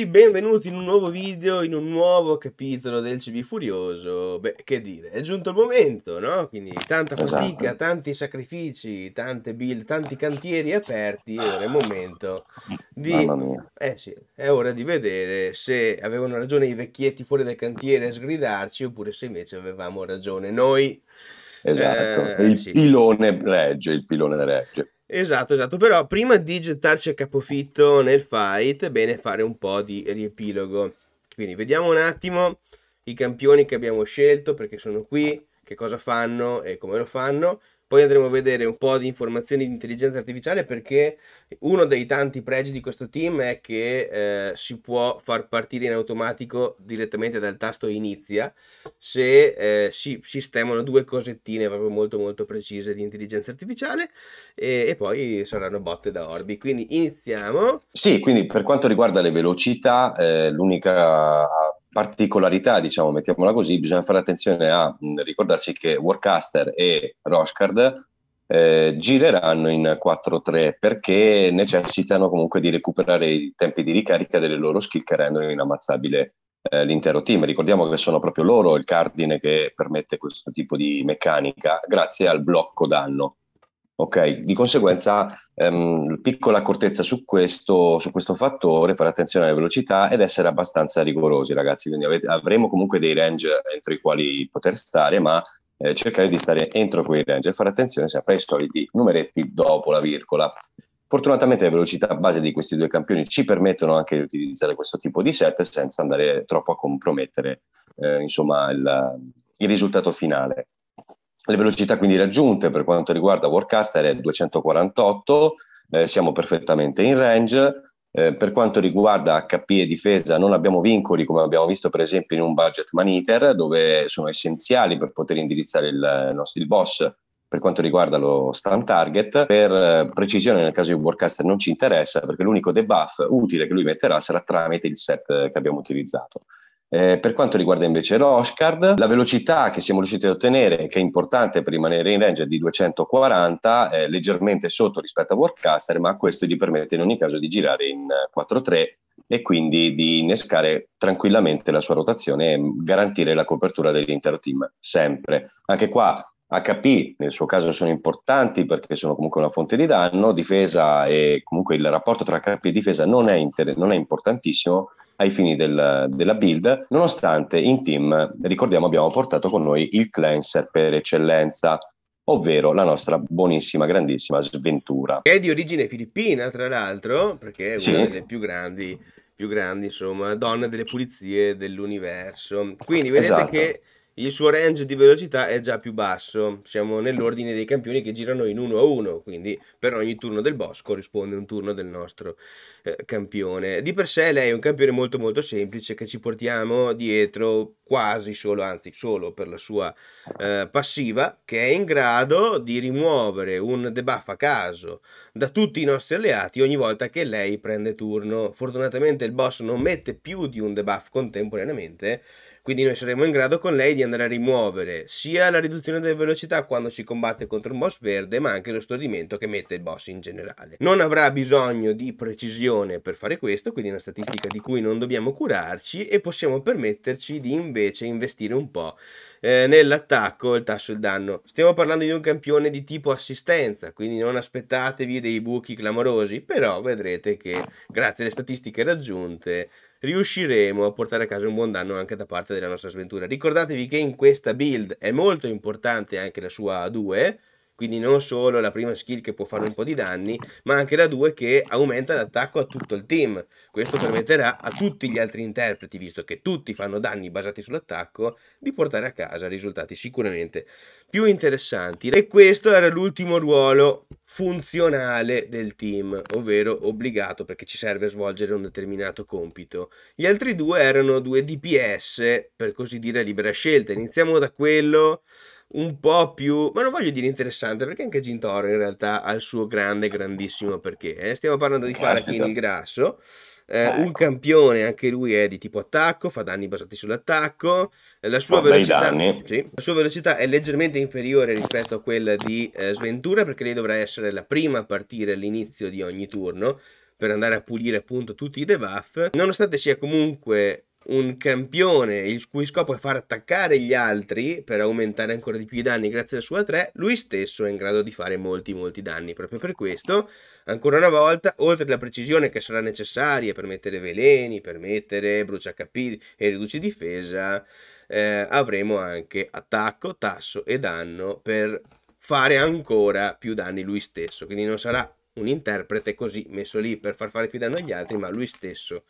tutti, benvenuti in un nuovo video, in un nuovo capitolo del CB Furioso. Beh, che dire, è giunto il momento, no? Quindi tanta esatto. fatica, tanti sacrifici, tante build, tanti cantieri aperti e ora è il momento di... Eh sì, è ora di vedere se avevano ragione i vecchietti fuori dal cantiere a sgridarci oppure se invece avevamo ragione noi. Esatto, eh, il sì. pilone regge, il pilone regge. Esatto, esatto, però prima di gettarci a capofitto nel fight è bene fare un po' di riepilogo. Quindi vediamo un attimo i campioni che abbiamo scelto, perché sono qui, che cosa fanno e come lo fanno. Poi andremo a vedere un po' di informazioni di intelligenza artificiale perché uno dei tanti pregi di questo team è che eh, si può far partire in automatico direttamente dal tasto inizia se eh, si sistemano due cosettine proprio molto molto precise di intelligenza artificiale e, e poi saranno botte da Orbi. Quindi iniziamo. Sì, quindi per quanto riguarda le velocità, eh, l'unica particolarità, diciamo, mettiamola così, bisogna fare attenzione a mh, ricordarsi che Warcaster e Roshkard eh, gireranno in 4-3 perché necessitano comunque di recuperare i tempi di ricarica delle loro skill che rendono inammazzabile eh, l'intero team. Ricordiamo che sono proprio loro il cardine che permette questo tipo di meccanica grazie al blocco danno. Ok, di conseguenza ehm, piccola accortezza su questo, su questo, fattore, fare attenzione alle velocità ed essere abbastanza rigorosi ragazzi, quindi avete, avremo comunque dei range entro i quali poter stare, ma eh, cercare di stare entro quei range e fare attenzione sempre ai soliti numeretti dopo la virgola. Fortunatamente le velocità base di questi due campioni ci permettono anche di utilizzare questo tipo di set senza andare troppo a compromettere eh, insomma, il, il risultato finale. Le velocità quindi raggiunte per quanto riguarda Warcaster è 248, eh, siamo perfettamente in range. Eh, per quanto riguarda HP e difesa non abbiamo vincoli come abbiamo visto per esempio in un budget maniter dove sono essenziali per poter indirizzare il, eh, il, boss per quanto riguarda lo stun target. Per eh, precisione, nel caso di Warcaster non ci interessa perché l'unico debuff utile che lui metterà sarà tramite il set eh, che abbiamo utilizzato. Eh, per quanto riguarda invece l'Oscard, la velocità che siamo riusciti ad ottenere, che è importante per rimanere in range, è di 240, è leggermente sotto rispetto a Warcaster, ma questo gli permette in ogni caso di girare in 4-3 e quindi di innescare tranquillamente la sua rotazione e garantire la copertura dell'intero team, sempre. Anche qua HP nel suo caso sono importanti perché sono comunque una fonte di danno, difesa e comunque il rapporto tra HP e difesa non è, inter- non è importantissimo ai fini del, della build, nonostante in team, ricordiamo, abbiamo portato con noi il cleanser per eccellenza, ovvero la nostra buonissima, grandissima sventura. Che è di origine filippina, tra l'altro, perché è sì. una delle più grandi più grandi, insomma, donne delle pulizie dell'universo. Quindi vedete esatto. che il suo range di velocità è già più basso, siamo nell'ordine dei campioni che girano in 1 a 1, quindi per ogni turno del boss corrisponde un turno del nostro eh, campione. Di per sé lei è un campione molto molto semplice che ci portiamo dietro quasi solo, anzi solo per la sua eh, passiva, che è in grado di rimuovere un debuff a caso da tutti i nostri alleati ogni volta che lei prende turno. Fortunatamente il boss non mette più di un debuff contemporaneamente, quindi noi saremo in grado con lei di andare a rimuovere sia la riduzione della velocità quando si combatte contro il boss verde, ma anche lo stordimento che mette il boss in generale. Non avrà bisogno di precisione per fare questo, quindi è una statistica di cui non dobbiamo curarci e possiamo permetterci di invece investire un po' eh, nell'attacco e il tasso del danno. Stiamo parlando di un campione di tipo assistenza, quindi non aspettatevi dei buchi clamorosi, però vedrete che grazie alle statistiche raggiunte riusciremo a portare a casa un buon danno anche da parte della nostra sventura. Ricordatevi che in questa build è molto importante anche la sua A2, quindi non solo la prima skill che può fare un po' di danni, ma anche la 2 che aumenta l'attacco a tutto il team. Questo permetterà a tutti gli altri interpreti, visto che tutti fanno danni basati sull'attacco, di portare a casa risultati sicuramente più interessanti. E questo era l'ultimo ruolo funzionale del team, ovvero obbligato perché ci serve a svolgere un determinato compito. Gli altri due erano due DPS, per così dire libera scelta. Iniziamo da quello un po' più, ma non voglio dire interessante, perché anche Gintoro in realtà ha il suo grande, grandissimo perché. Eh? Stiamo parlando di eh, certo. Falakin il grasso, eh, un ecco. campione, anche lui è di tipo attacco, fa danni basati sull'attacco, eh, la sua, velocità, sì, la sua velocità è leggermente inferiore rispetto a quella di eh, Sventura, perché lei dovrà essere la prima a partire all'inizio di ogni turno per andare a pulire appunto tutti i debuff, nonostante sia comunque un campione il cui scopo è far attaccare gli altri per aumentare ancora di più i danni grazie alla sua 3, lui stesso è in grado di fare molti molti danni. Proprio per questo, ancora una volta, oltre alla precisione che sarà necessaria per mettere veleni, per mettere brucia HP e riduci difesa, eh, avremo anche attacco, tasso e danno per fare ancora più danni lui stesso. Quindi non sarà un interprete così messo lì per far fare più danno agli altri, ma lui stesso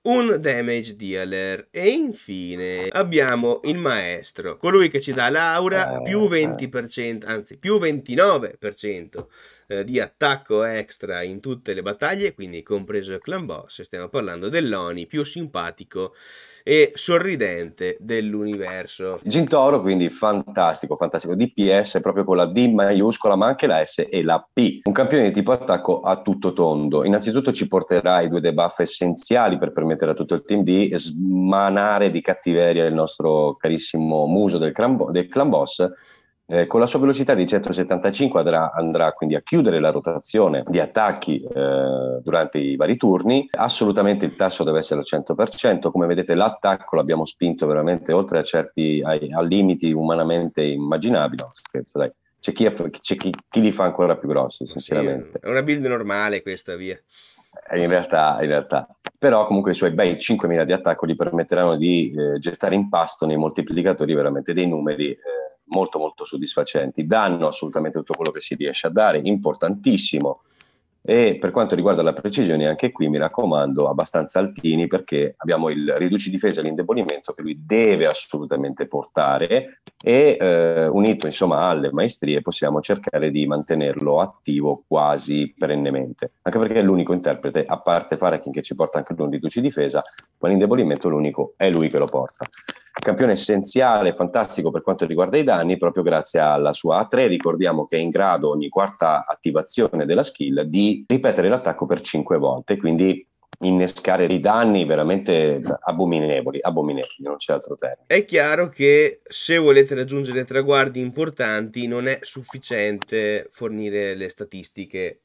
un damage dealer e infine abbiamo il maestro, colui che ci dà l'aura eh, più 20%, eh. anzi più 29% eh, di attacco extra in tutte le battaglie, quindi compreso il clan boss, stiamo parlando dell'Oni più simpatico e sorridente dell'universo. Gintoro quindi fantastico, fantastico. DPS proprio con la D maiuscola ma anche la S e la P. Un campione di tipo attacco a tutto tondo. Innanzitutto ci porterà i due debuff essenziali per permettere a tutto il team di smanare di cattiveria il nostro carissimo muso del clan, del clan boss eh, con la sua velocità di 175 andrà, andrà, quindi a chiudere la rotazione di attacchi eh, durante i vari turni. Assolutamente il tasso deve essere al 100%. Come vedete, l'attacco l'abbiamo spinto veramente oltre a certi ai, a limiti umanamente immaginabili. No, scherzo, dai. C'è, chi, c'è chi, chi, li fa ancora più grossi, sinceramente. Sì, è una build normale questa, via. Eh, in realtà, in realtà, però comunque i suoi bei 5.000 di attacco gli permetteranno di eh, gettare in pasto nei moltiplicatori veramente dei numeri eh, molto molto soddisfacenti, danno assolutamente tutto quello che si riesce a dare, importantissimo e per quanto riguarda la precisione, anche qui mi raccomando abbastanza altini perché abbiamo il riduci difesa e l'indebolimento che lui deve assolutamente portare e eh, unito insomma alle maestrie possiamo cercare di mantenerlo attivo quasi perennemente, anche perché è l'unico interprete, a parte Farekin che ci porta anche lui un riduci difesa, ma l'indebolimento l'unico è lui che lo porta. Campione essenziale, fantastico per quanto riguarda i danni, proprio grazie alla sua A3, ricordiamo che è in grado ogni quarta attivazione della skill di ripetere l'attacco per cinque volte, quindi innescare dei danni veramente abominevoli, abominevoli, non c'è altro termine. È chiaro che se volete raggiungere traguardi importanti non è sufficiente fornire le statistiche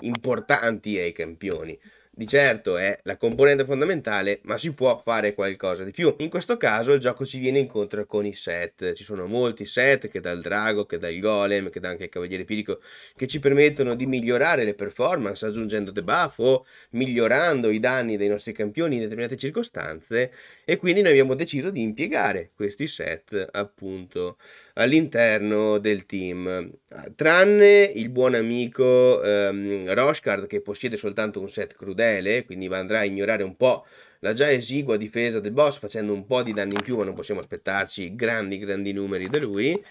importanti ai campioni di certo è la componente fondamentale, ma si può fare qualcosa di più. In questo caso il gioco ci viene incontro con i set, ci sono molti set che dal drago, che dal golem, che da anche il cavaliere pirico, che ci permettono di migliorare le performance aggiungendo debuff o migliorando i danni dei nostri campioni in determinate circostanze e quindi noi abbiamo deciso di impiegare questi set appunto all'interno del team. Tranne il buon amico ehm, Roshkard che possiede soltanto un set crudele Israele, quindi andrà a ignorare un po' la già esigua difesa del boss facendo un po' di danni in più ma non possiamo aspettarci grandi grandi numeri da lui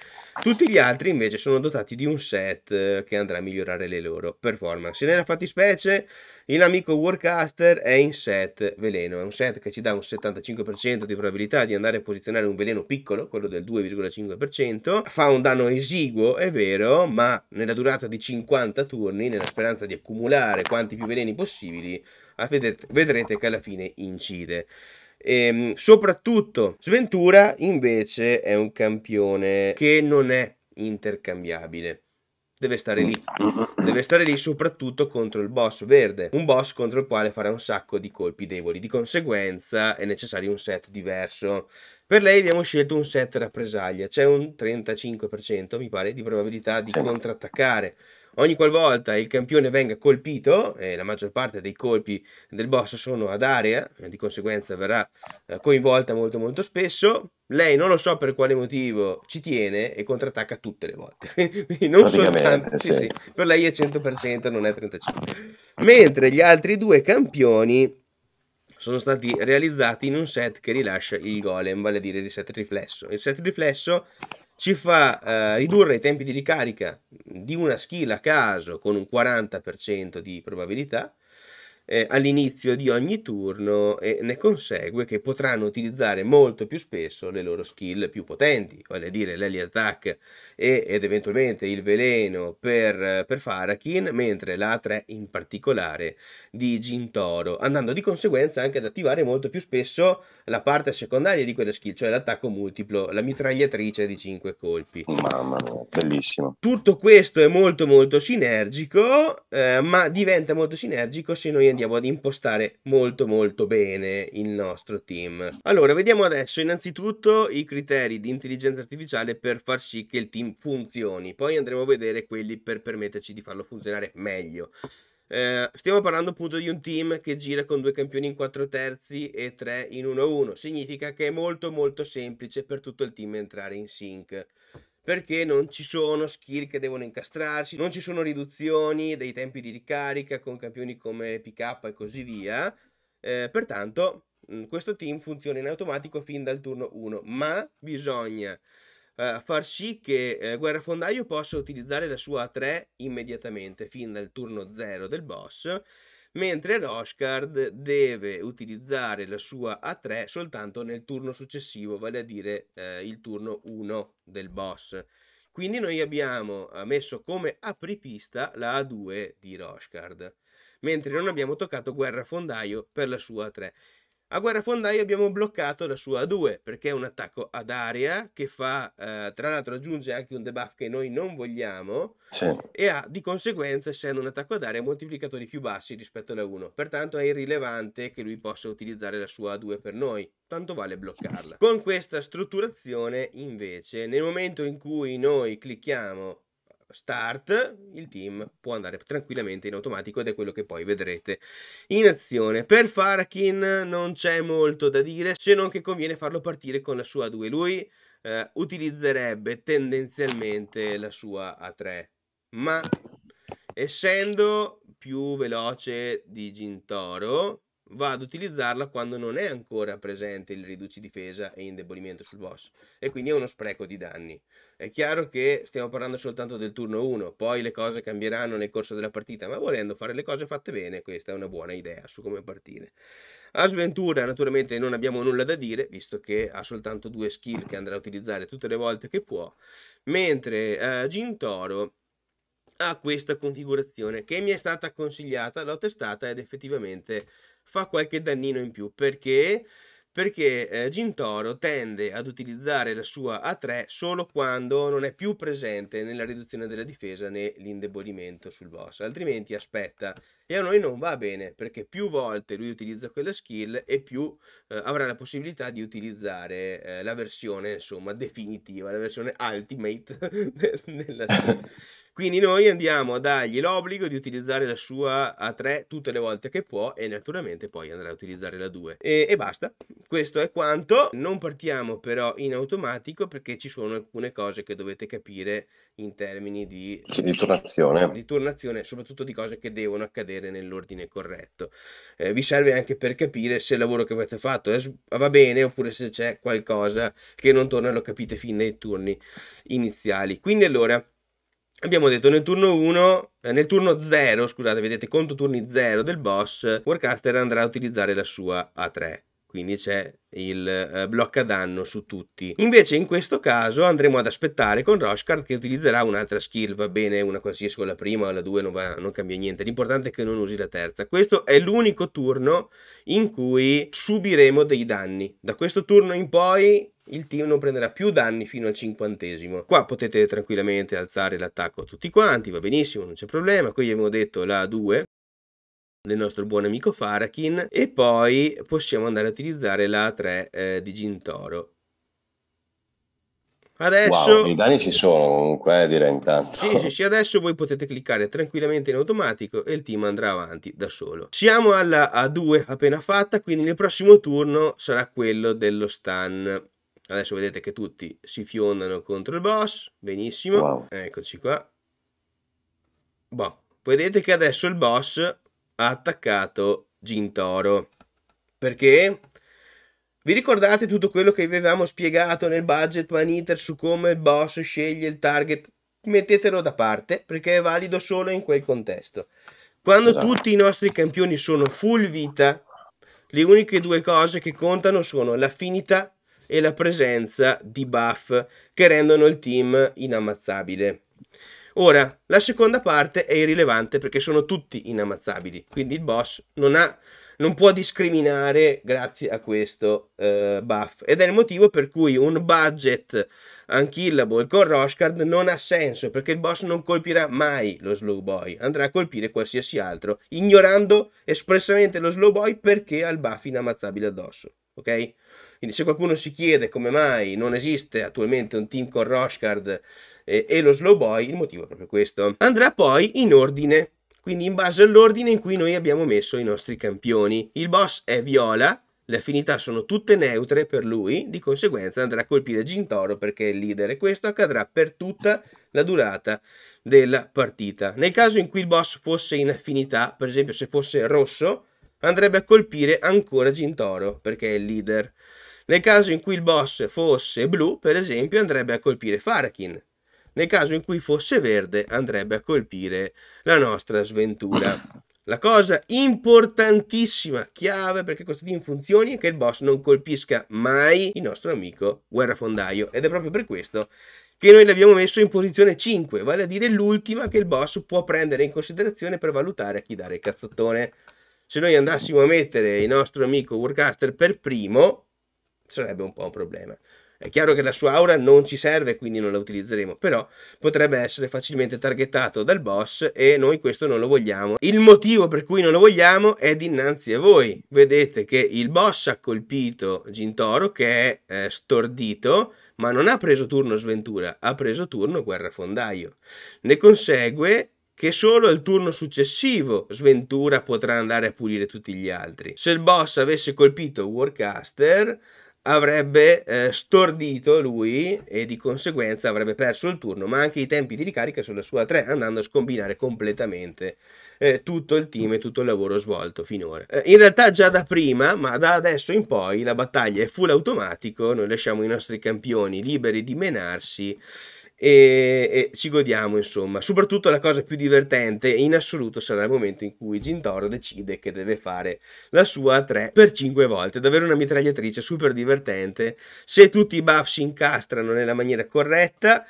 tutti gli altri invece sono dotati di un set eh, che andrà a migliorare le loro performance nella fattispecie il amico Warcaster è in set veleno è un set che ci dà un 75% di probabilità di andare a posizionare un veleno piccolo quello del 2,5% fa un danno esiguo è vero ma nella durata di 50 turni nella speranza di accumulare quanti più veleni possibili Ah, vedrete che alla fine incide. E, ehm, soprattutto Sventura invece è un campione che non è intercambiabile deve stare lì. Deve stare lì soprattutto contro il boss verde, un boss contro il quale farà un sacco di colpi deboli. Di conseguenza è necessario un set diverso. Per lei abbiamo scelto un set rappresaglia, c'è un 35% mi pare di probabilità di contrattaccare. Ogni qualvolta il campione venga colpito, e la maggior parte dei colpi del boss sono ad area, di conseguenza verrà eh, coinvolta molto molto spesso, lei non lo so per quale motivo ci tiene e contrattacca tutte le volte. non soltanto, sì, sì. per lei è 100%, non è 35%. Mentre gli altri due campioni sono stati realizzati in un set che rilascia il golem, vale a dire il set riflesso. Il set riflesso ci fa eh, ridurre i tempi di ricarica di una skill a caso con un 40% di probabilità eh, all'inizio di ogni turno e ne consegue che potranno utilizzare molto più spesso le loro skill più potenti, vale a dire l'Ali Attack e, ed eventualmente il veleno per, per Farakin, mentre la 3 in particolare di Gintoro, andando di conseguenza anche ad attivare molto più spesso la parte secondaria di quelle skill, cioè l'attacco multiplo, la mitragliatrice di 5 colpi. Mamma mia, bellissimo. Tutto questo è molto molto sinergico, eh, ma diventa molto sinergico se noi andiamo andiamo ad impostare molto molto bene il nostro team. Allora, vediamo adesso innanzitutto i criteri di intelligenza artificiale per far sì che il team funzioni, poi andremo a vedere quelli per permetterci di farlo funzionare meglio. Eh, stiamo parlando appunto di un team che gira con due campioni in 4 terzi e 3 in 1-1. Significa che è molto molto semplice per tutto il team entrare in sync perché non ci sono skill che devono incastrarsi, non ci sono riduzioni dei tempi di ricarica con campioni come PK e così via. Eh, pertanto mm, questo team funziona in automatico fin dal turno 1, ma bisogna Uh, far sì che eh, Guerrafondaio possa utilizzare la sua A3 immediatamente, fin dal turno 0 del boss, mentre Roshkard deve utilizzare la sua A3 soltanto nel turno successivo, vale a dire eh, il turno 1 del boss. Quindi noi abbiamo eh, messo come apripista la A2 di Roshkard, mentre non abbiamo toccato Guerra Fondaio per la sua A3. A Guerra Fondai abbiamo bloccato la sua A2 perché è un attacco ad aria che fa, eh, tra l'altro aggiunge anche un debuff che noi non vogliamo sì. e ha di conseguenza, essendo un attacco ad aria, moltiplicatori più bassi rispetto alla 1. Pertanto è irrilevante che lui possa utilizzare la sua A2 per noi, tanto vale bloccarla. Con questa strutturazione invece, nel momento in cui noi clicchiamo start, il team può andare tranquillamente in automatico ed è quello che poi vedrete in azione. Per Farakin non c'è molto da dire, se non che conviene farlo partire con la sua A2. Lui eh, utilizzerebbe tendenzialmente la sua A3, ma essendo più veloce di Gintoro, va ad utilizzarla quando non è ancora presente il riduci difesa e indebolimento sul boss e quindi è uno spreco di danni. È chiaro che stiamo parlando soltanto del turno 1, poi le cose cambieranno nel corso della partita, ma volendo fare le cose fatte bene, questa è una buona idea su come partire. A Sventura naturalmente non abbiamo nulla da dire, visto che ha soltanto due skill che andrà a utilizzare tutte le volte che può, mentre eh, Gintoro ha questa configurazione che mi è stata consigliata, l'ho testata ed effettivamente fa qualche dannino in più perché perché eh, Gintoro tende ad utilizzare la sua A3 solo quando non è più presente nella riduzione della difesa né l'indebolimento sul boss, altrimenti aspetta e a noi non va bene perché più volte lui utilizza quella skill e più eh, avrà la possibilità di utilizzare eh, la versione insomma definitiva, la versione ultimate della skill. Quindi noi andiamo a dargli l'obbligo di utilizzare la sua A3 tutte le volte che può e naturalmente poi andrà a utilizzare la 2 e, e basta, questo è quanto, non partiamo però in automatico perché ci sono alcune cose che dovete capire in termini di, di, turnazione. soprattutto di cose che devono accadere vedere nell'ordine corretto. Eh, vi serve anche per capire se il lavoro che avete fatto va bene oppure se c'è qualcosa che non torna, lo capite fin dai turni iniziali. Quindi allora Abbiamo detto nel turno 1, eh, nel turno 0, scusate, vedete conto turni 0 del boss, Warcaster andrà a utilizzare la sua A3 quindi c'è il eh, blocca danno su tutti. Invece in questo caso andremo ad aspettare con Roshkard che utilizzerà un'altra skill, va bene una qualsiasi con la prima o la due, non, va, non cambia niente, l'importante è che non usi la terza. Questo è l'unico turno in cui subiremo dei danni. Da questo turno in poi il team non prenderà più danni fino al cinquantesimo. Qua potete tranquillamente alzare l'attacco a tutti quanti, va benissimo, non c'è problema. Qui abbiamo detto la 2 del nostro buon amico Farakin e poi possiamo andare a utilizzare la 3 eh, di Gintoro. Adesso wow, i danni ci sono comunque, eh, direi intanto. Sì, sì, sì, adesso voi potete cliccare tranquillamente in automatico e il team andrà avanti da solo. Siamo alla A2 appena fatta, quindi nel prossimo turno sarà quello dello stun. Adesso vedete che tutti si fiondano contro il boss, benissimo. Wow. Eccoci qua. Boh, vedete che adesso il boss ha attaccato Gintoro. Perché? Vi ricordate tutto quello che avevamo spiegato nel budget eater su come il boss sceglie il target? Mettetelo da parte perché è valido solo in quel contesto. Quando esatto. tutti i nostri campioni sono full vita, le uniche due cose che contano sono l'affinità e la presenza di buff che rendono il team inammazzabile. Ora, la seconda parte è irrilevante perché sono tutti inammazzabili, quindi il boss non, ha, non può discriminare grazie a questo uh, buff. Ed è il motivo per cui un budget unkillable con Roshkard non ha senso, perché il boss non colpirà mai lo slow boy, andrà a colpire qualsiasi altro, ignorando espressamente lo slow boy perché ha il buff inammazzabile addosso, ok? Quindi se qualcuno si chiede come mai non esiste attualmente un team con Roshgard eh, e lo Slowboy, il motivo è proprio questo. Andrà poi in ordine, quindi in base all'ordine in cui noi abbiamo messo i nostri campioni. Il boss è Viola, le affinità sono tutte neutre per lui, di conseguenza andrà a colpire Gintoro perché è il leader e questo accadrà per tutta la durata della partita. Nel caso in cui il boss fosse in affinità, per esempio se fosse rosso, andrebbe a colpire ancora Gintoro perché è il leader. Nel caso in cui il boss fosse blu, per esempio, andrebbe a colpire Farakin. Nel caso in cui fosse verde, andrebbe a colpire la nostra sventura. La cosa importantissima, chiave perché questo team funzioni, è che il boss non colpisca mai il nostro amico guerrafondaio. Ed è proprio per questo che noi l'abbiamo messo in posizione 5, vale a dire l'ultima che il boss può prendere in considerazione per valutare a chi dare il cazzottone. Se noi andassimo a mettere il nostro amico Warcaster per primo, sarebbe un po' un problema. È chiaro che la sua aura non ci serve, quindi non la utilizzeremo, però potrebbe essere facilmente targetato dal boss e noi questo non lo vogliamo. Il motivo per cui non lo vogliamo è dinanzi a voi. Vedete che il boss ha colpito Gintoro che è eh, stordito, ma non ha preso turno sventura, ha preso turno guerrafondaio. Ne consegue che solo al turno successivo Sventura potrà andare a pulire tutti gli altri. Se il boss avesse colpito Warcaster, avrebbe eh, stordito lui e di conseguenza avrebbe perso il turno, ma anche i tempi di ricarica sulla sua 3, andando a scombinare completamente eh, tutto il team e tutto il lavoro svolto finora. Eh, in realtà già da prima, ma da adesso in poi, la battaglia è full automatico, noi lasciamo i nostri campioni liberi di menarsi e, e, ci godiamo insomma soprattutto la cosa più divertente in assoluto sarà il momento in cui Gintoro decide che deve fare la sua 3 per 5 volte davvero una mitragliatrice super divertente se tutti i buff si incastrano nella maniera corretta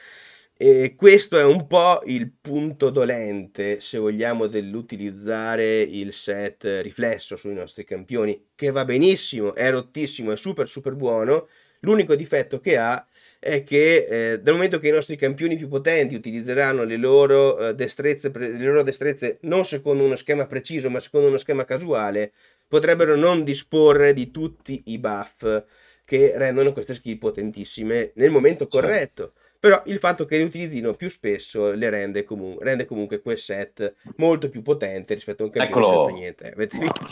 e questo è un po' il punto dolente, se vogliamo, dell'utilizzare il set riflesso sui nostri campioni, che va benissimo, è rottissimo, è super super buono. L'unico difetto che ha è che eh, dal momento che i nostri campioni più potenti utilizzeranno le loro, eh, destrezze, le loro destrezze non secondo uno schema preciso ma secondo uno schema casuale, potrebbero non disporre di tutti i buff che rendono queste skill potentissime nel momento certo. corretto. Però il fatto che le utilizzino più spesso le rende, comu- rende comunque quel set molto più potente rispetto a un campione Eccolo. senza niente. Avete visto?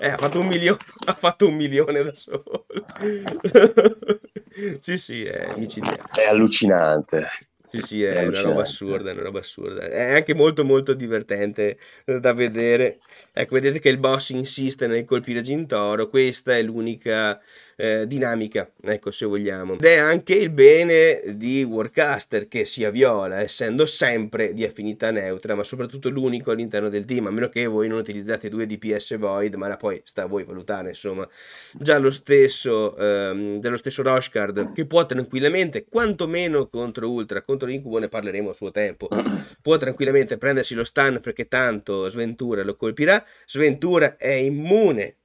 Eh, ha, fatto un milione, ha fatto un milione da solo. sì, sì, è ah. micidiale. È allucinante. Sì, sì, è eh, una roba certo. assurda, una roba assurda. È anche molto molto divertente da vedere. Ecco, vedete che il boss insiste nel colpire Gintoro, questa è l'unica eh, dinamica, ecco, se vogliamo. Ed è anche il bene di Warcaster che sia viola, essendo sempre di affinità neutra, ma soprattutto l'unico all'interno del team, a meno che voi non utilizzate due DPS Void, ma la poi sta a voi valutare, insomma. Già lo stesso, ehm, dello stesso Roshkard, che può tranquillamente, quantomeno contro Ultra, contro avuto l'incubo ne parleremo a suo tempo. Può tranquillamente prendersi lo stun perché tanto Sventura lo colpirà. Sventura è immune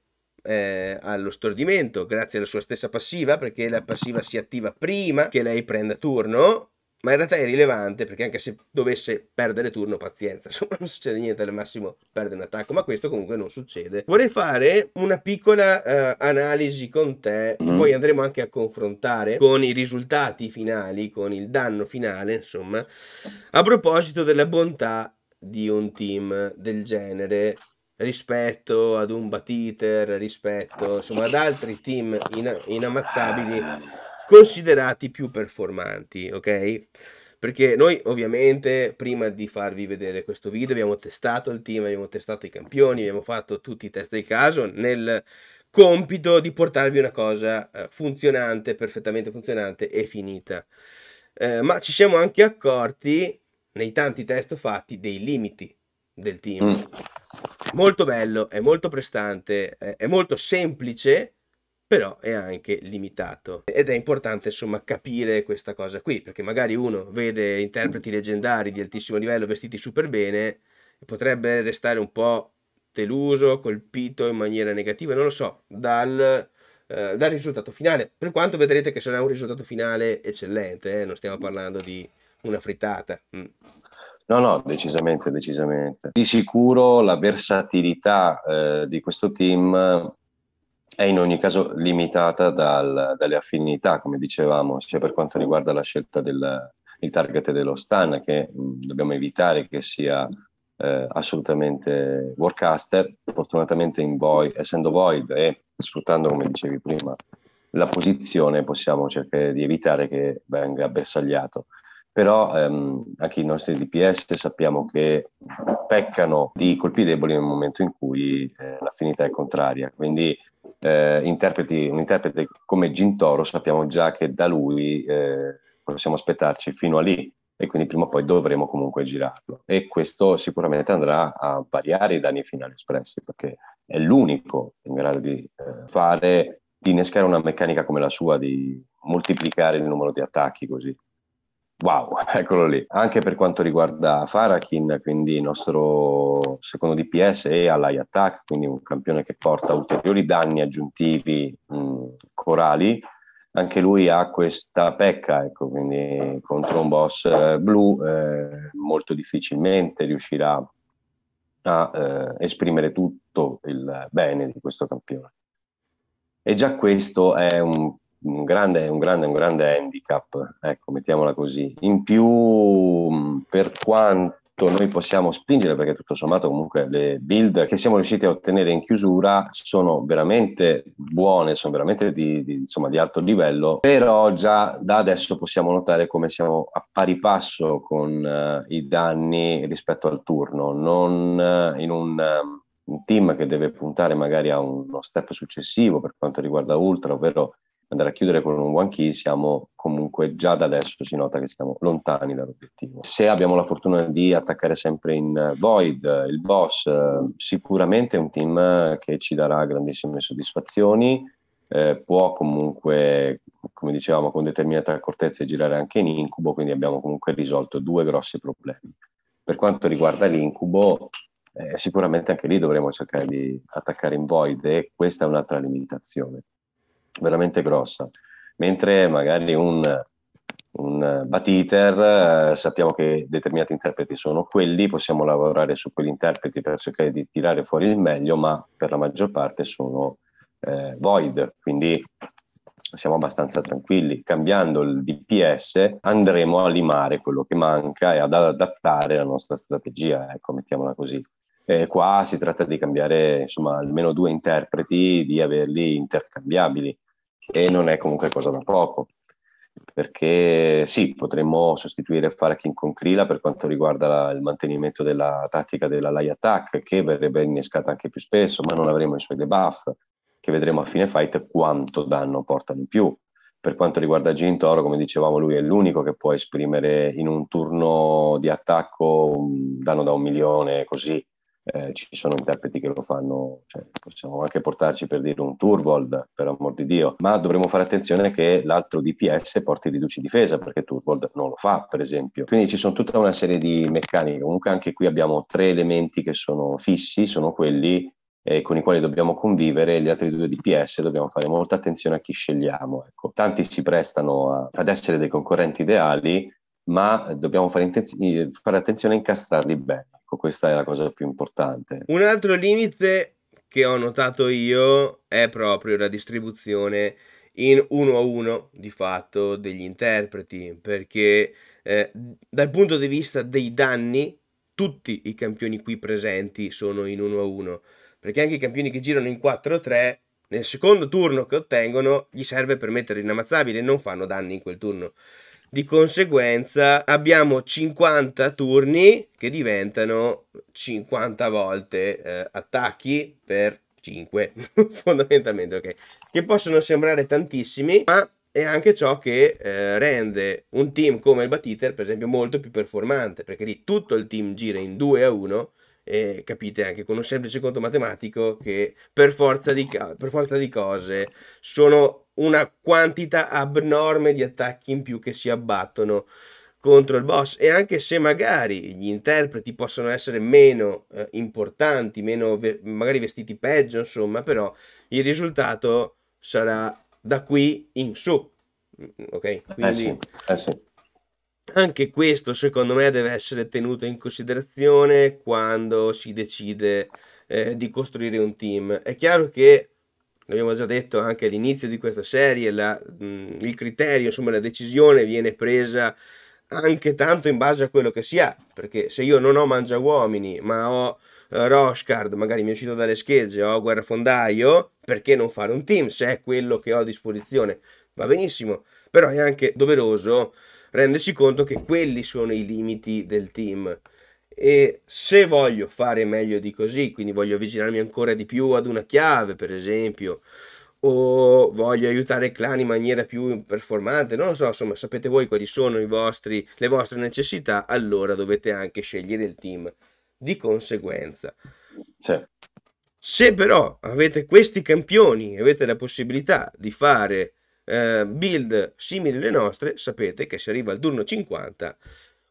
eh, allo stordimento grazie alla sua stessa passiva perché la passiva si attiva prima che lei prenda turno ma in realtà è rilevante perché anche se dovesse perdere turno, pazienza, insomma non succede niente, al massimo perde un attacco, ma questo comunque non succede. Vorrei fare una piccola eh, analisi con te, che mm. poi andremo anche a confrontare con i risultati finali, con il danno finale, insomma, a proposito della bontà di un team del genere rispetto ad un Batiter, rispetto insomma ad altri team in, inammazzabili considerati più performanti, ok? Perché noi ovviamente prima di farvi vedere questo video abbiamo testato il team, abbiamo testato i campioni, abbiamo fatto tutti i test del caso nel compito di portarvi una cosa eh, funzionante, perfettamente funzionante e finita. Eh, ma ci siamo anche accorti nei tanti test fatti dei limiti del team. Mm. Molto bello, è molto prestante, è molto semplice però è anche limitato ed è importante insomma capire questa cosa qui perché magari uno vede interpreti leggendari di altissimo livello vestiti super bene potrebbe restare un po' deluso, colpito in maniera negativa, non lo so, dal, eh, dal risultato finale, per quanto vedrete che sarà un risultato finale eccellente, eh? non stiamo parlando di una frittata. Mm. No, no, decisamente, decisamente. Di sicuro la versatilità eh, di questo team è in ogni caso limitata dal, dalle affinità, come dicevamo, sia per quanto riguarda la scelta del target dello stan, che mh, dobbiamo evitare che sia eh, assolutamente workaster. Fortunatamente in void, essendo void e sfruttando, come dicevi prima, la posizione, possiamo cercare di evitare che venga bersagliato. Però ehm, anche i nostri DPS sappiamo che peccano di colpi deboli nel momento in cui eh, l'affinità è contraria, quindi eh, interpreti, un interprete come Gintoro sappiamo già che da lui eh, possiamo aspettarci fino a lì e quindi prima o poi dovremo comunque girarlo e questo sicuramente andrà a variare i danni finali espressi perché è l'unico in grado di eh, fare, di innescare una meccanica come la sua, di moltiplicare il numero di attacchi così. Wow, eccolo lì. Anche per quanto riguarda Farakin, quindi il nostro secondo DPS e all'Eye Attack, quindi un campione che porta ulteriori danni aggiuntivi mh, mm, corali, anche lui ha questa pecca, ecco, quindi contro un boss eh, blu eh, molto difficilmente riuscirà a eh, esprimere tutto il bene di questo campione. E già questo è un un grande, un grande, un grande handicap, ecco, mettiamola così. In più, mm, per quanto noi possiamo spingere perché tutto sommato comunque le build che siamo riusciti a ottenere in chiusura sono veramente buone, sono veramente di, di, insomma, di alto livello, però già da adesso possiamo notare come siamo a pari passo con uh, i danni rispetto al turno, non uh, in un... Uh, un team che deve puntare magari a uno step successivo per quanto riguarda Ultra, ovvero andare a chiudere con un one key siamo comunque già da adesso si nota che siamo lontani dall'obiettivo. Se abbiamo la fortuna di attaccare sempre in void eh, il boss, eh, sicuramente è un team eh, che ci darà grandissime soddisfazioni, eh, può comunque, come dicevamo, con determinata accortezza girare anche in incubo, quindi abbiamo comunque risolto due grossi problemi. Per quanto riguarda l'incubo, eh, sicuramente anche lì dovremo cercare di attaccare in void e questa è un'altra limitazione veramente grossa. Mentre magari un, un battiter, eh, sappiamo che determinati interpreti sono quelli, possiamo lavorare su quegli interpreti per cercare di tirare fuori il meglio, ma per la maggior parte sono eh, void, quindi siamo abbastanza tranquilli. Cambiando il DPS andremo a limare quello che manca e ad adattare la nostra strategia, ecco, mettiamola così. Eh, qua si tratta di cambiare insomma, almeno due interpreti, di averli intercambiabili e non è comunque cosa da poco perché sì, potremmo sostituire Farakin con Krila per quanto riguarda la, il mantenimento della tattica della Lai Attack, che verrebbe innescata anche più spesso, ma non avremo i suoi debuff, che vedremo a fine fight quanto danno portano in più. Per quanto riguarda Gin Toro, come dicevamo, lui è l'unico che può esprimere in un turno di attacco un danno da un milione, così eh, ci sono interpreti che lo fanno, cioè, possiamo anche portarci per dire un Turvold, per amor di Dio, ma dovremmo fare attenzione che l'altro DPS porti riduci difesa, perché Turvold non lo fa, per esempio. Quindi ci sono tutta una serie di meccaniche, comunque anche qui abbiamo tre elementi che sono fissi, sono quelli eh, con i quali dobbiamo convivere, gli altri due DPS dobbiamo fare molta attenzione a chi scegliamo. Ecco. Tanti si prestano a, ad essere dei concorrenti ideali, ma dobbiamo fare, eh, fare attenzione a incastrarli bene. Ecco, questa è la cosa più importante. Un altro limite che ho notato io è proprio la distribuzione in uno a uno di fatto degli interpreti perché eh, dal punto di vista dei danni tutti i campioni qui presenti sono in 1 a 1 perché anche i campioni che girano in 4 a 3 nel secondo turno che ottengono gli serve per mettere inammazzabile non fanno danni in quel turno di conseguenza abbiamo 50 turni che diventano 50 volte eh, attacchi per 5 fondamentalmente, ok? Che possono sembrare tantissimi, ma è anche ciò che eh, rende un team come il Batiter, per esempio, molto più performante, perché lì tutto il team gira in 2 a 1 e capite anche con un semplice conto matematico che per forza di, per forza di cose sono una quantità abnorme di attacchi in più che si abbattono contro il boss e anche se magari gli interpreti possono essere meno eh, importanti, meno ve- magari vestiti peggio, insomma, però il risultato sarà da qui in su. Mm, ok, eh quindi eh sì, eh sì. anche questo secondo me deve essere tenuto in considerazione quando si decide eh, di costruire un team. È chiaro che l'abbiamo già detto anche all'inizio di questa serie, la, mh, il criterio, insomma la decisione viene presa anche tanto in base a quello che si ha, perché se io non ho mangiauomini ma ho eh, Roshcard, magari mi è uscito dalle schegge, ho guerrafondaio, perché non fare un team se è quello che ho a disposizione? Va benissimo, però è anche doveroso rendersi conto che quelli sono i limiti del team e se voglio fare meglio di così, quindi voglio avvicinarmi ancora di più ad una chiave, per esempio, o voglio aiutare il clan in maniera più performante, non lo so, insomma, sapete voi quali sono vostri, le vostre necessità, allora dovete anche scegliere il team di conseguenza. Sì. Se però avete questi campioni e avete la possibilità di fare eh, build simili alle nostre, sapete che se arriva al turno 50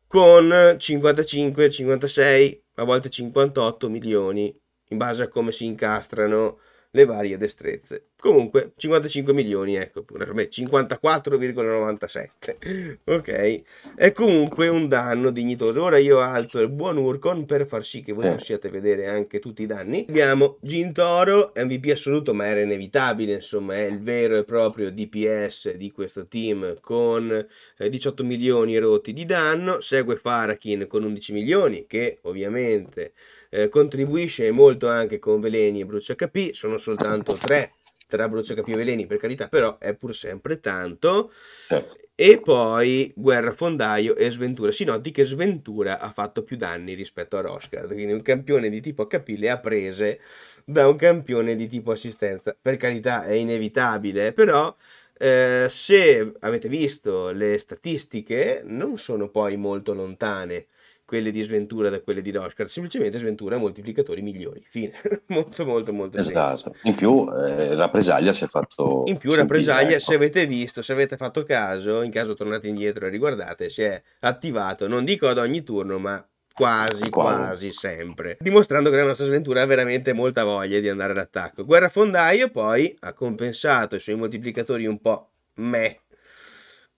con 55, 56, a volte 58 milioni, in base a come si incastrano le varie destrezze. Comunque, 55 milioni, ecco, per me 54,97. ok? È comunque un danno dignitoso. Ora io alzo il buon Urcon per far sì che voi sì. possiate vedere anche tutti i danni. Abbiamo Gintoro, MVP assoluto, ma era inevitabile, insomma, è il vero e proprio DPS di questo team con 18 eh, milioni rotti di danno. Segue Farakin con 11 milioni, che ovviamente eh, contribuisce molto anche con veleni e brucia HP. Sono soltanto 3 tra bruciaca più veleni, per carità, però è pur sempre tanto. Certo. E poi Guerra Fondaio e Sventura. Si noti che Sventura ha fatto più danni rispetto a Roscard, quindi un campione di tipo HP le ha prese da un campione di tipo assistenza. Per carità, è inevitabile, però eh, se avete visto le statistiche non sono poi molto lontane quelle di Sventura da quelle di Roshkar, semplicemente Sventura ha moltiplicatori migliori, fine. molto molto molto Esatto, semplice. in più eh, Rappresaglia si è fatto... In più Rappresaglia, ecco. se avete visto, se avete fatto caso, in caso tornate indietro e riguardate, si è attivato, non dico ad ogni turno, ma quasi, quasi sempre, dimostrando che la nostra sventura ha veramente molta voglia di andare all'attacco. Guerrafondaio poi ha compensato i suoi moltiplicatori un po' meh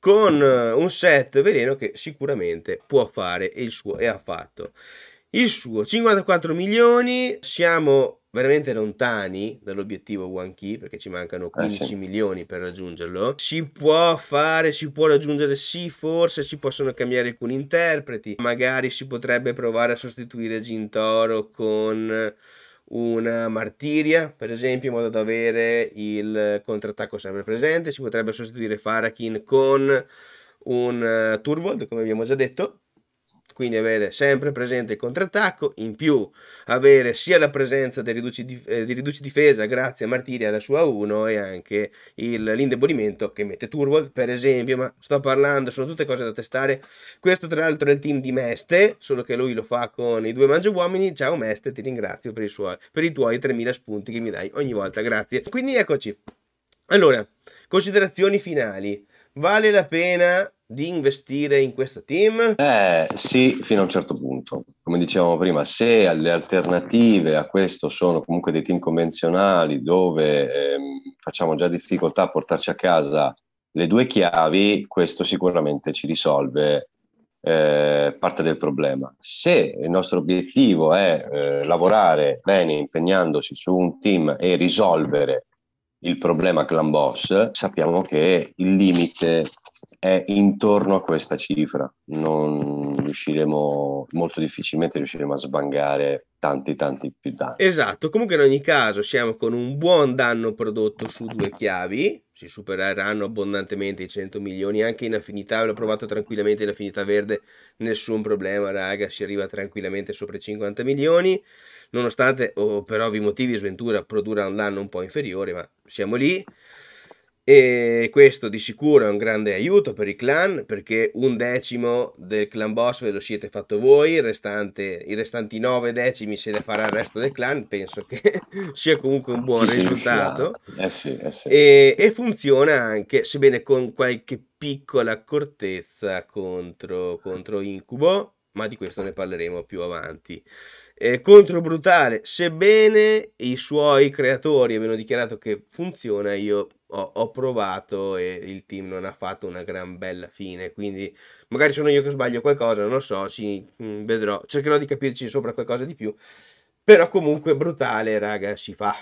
con eh, un set veleno che sicuramente può fare il suo e ha fatto. Il suo 54 milioni, siamo veramente lontani dall'obiettivo One Key perché ci mancano 15 ah, eh, milioni per raggiungerlo. Si può fare, si può raggiungere, sì, forse si possono cambiare alcuni interpreti, magari si potrebbe provare a sostituire Gintoro con una Martiria, per esempio, in modo da avere il contrattacco sempre presente. Si potrebbe sostituire Farakin con un uh, eh, Turvold, come abbiamo già detto, quindi avere sempre presente il contrattacco, in più avere sia la presenza di riduci, di eh, riduci difesa grazie a Martiri alla sua 1 e anche l'indebolimento che mette Turwald per esempio, ma sto parlando, sono tutte cose da testare, questo tra l'altro è il team di Meste, solo che lui lo fa con i due mangiuomini, ciao Meste ti ringrazio per i, suoi, per i tuoi 3000 spunti che mi dai ogni volta, grazie. Quindi eccoci, allora, considerazioni finali, vale la pena di investire in questo team? Eh sì, fino a un certo punto. Come dicevamo prima, se le alternative a questo sono comunque dei team convenzionali dove ehm, facciamo già difficoltà a portarci a casa le due chiavi, questo sicuramente ci risolve eh, parte del problema. Se il nostro obiettivo è eh, lavorare bene impegnandosi su un team e risolvere il problema clan boss, sappiamo che il limite è intorno a questa cifra. Non riusciremo, molto difficilmente riusciremo a sbangare tanti, tanti più danni. Esatto. Comunque, in ogni caso, siamo con un buon danno prodotto su due chiavi si supereranno abbondantemente i 100 milioni anche in affinità, l'ho provato tranquillamente in affinità verde, nessun problema raga, si arriva tranquillamente sopra i 50 milioni, nonostante oh, per ovvi motivi Sventura produrrà un danno un po' inferiore, ma siamo lì. E questo di sicuro è un grande aiuto per i clan perché un decimo del clan boss ve lo siete fatto voi, il restante, i restanti nove decimi se ne farà il resto del clan, penso che sia comunque un buon sì, risultato. Eh sì, eh sì, e, e, funziona anche, sebbene con qualche piccola accortezza contro, contro Incubo, ma di questo ne parleremo più avanti. Eh, contro Brutale, sebbene i suoi creatori abbiano dichiarato che funziona, io ho, provato e il team non ha fatto una gran bella fine. Quindi magari sono io che sbaglio qualcosa, non lo so, ci, mm, vedrò, cercherò di capirci sopra qualcosa di più. Però comunque brutale, raga, si fa.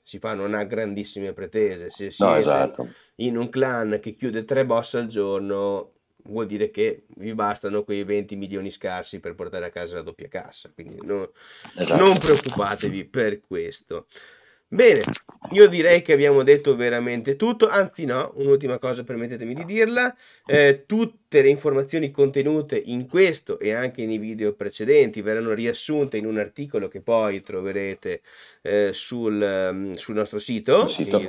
Si fa, non ha grandissime pretese. Se si no, esatto. in un clan che chiude tre boss al giorno, vuol dire che vi bastano quei 20 milioni scarsi per portare a casa la doppia cassa. Quindi no, esatto. non preoccupatevi per questo. Bene, io direi che abbiamo detto veramente tutto, anzi no, un'ultima cosa permettetemi di dirla, eh, tutte le informazioni contenute in questo e anche nei video precedenti verranno riassunte in un articolo che poi troverete eh, sul, ehm, sul, nostro sito, sito.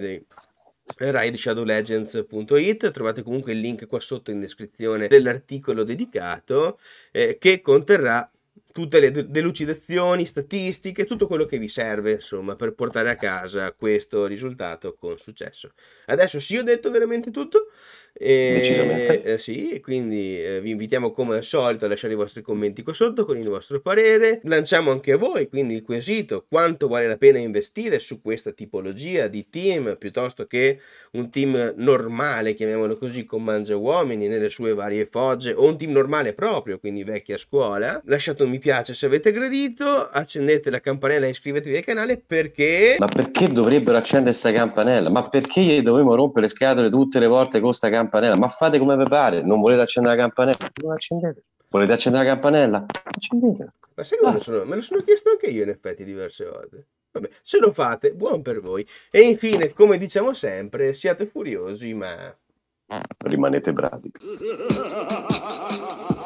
rideshadowlegends.it trovate comunque il link qua sotto in descrizione dell'articolo dedicato eh, che conterrà tutte le delucidazioni, statistiche, tutto quello che vi serve, insomma, per portare a casa questo risultato con successo. Adesso sì, ho detto veramente tutto. E, Decisamente. Eh, sì, quindi eh, vi invitiamo come al solito a lasciare i vostri commenti qua sotto con il vostro parere. Lanciamo anche a voi quindi il quesito: quanto vale la pena investire su questa tipologia di team piuttosto che un team normale, chiamiamolo così, con mangia uomini nelle sue varie fogge, o un team normale proprio, quindi vecchia scuola? Lasciate un mi piace se avete gradito, accendete la campanella e iscrivetevi al canale perché. Ma perché dovrebbero accendere questa campanella? Ma perché dovremmo rompere le scatole tutte le volte con questa campanella? campanella, ma fate come vi pare, non volete accendere la campanella, non accendete. Volete accendere la campanella? Accendetela. Ma sai lo, sono, me lo sono chiesto anche io in effetti diverse volte. Vabbè, se lo fate, buon per voi. E infine, come diciamo sempre, siate furiosi, ma... Rimanete bravi.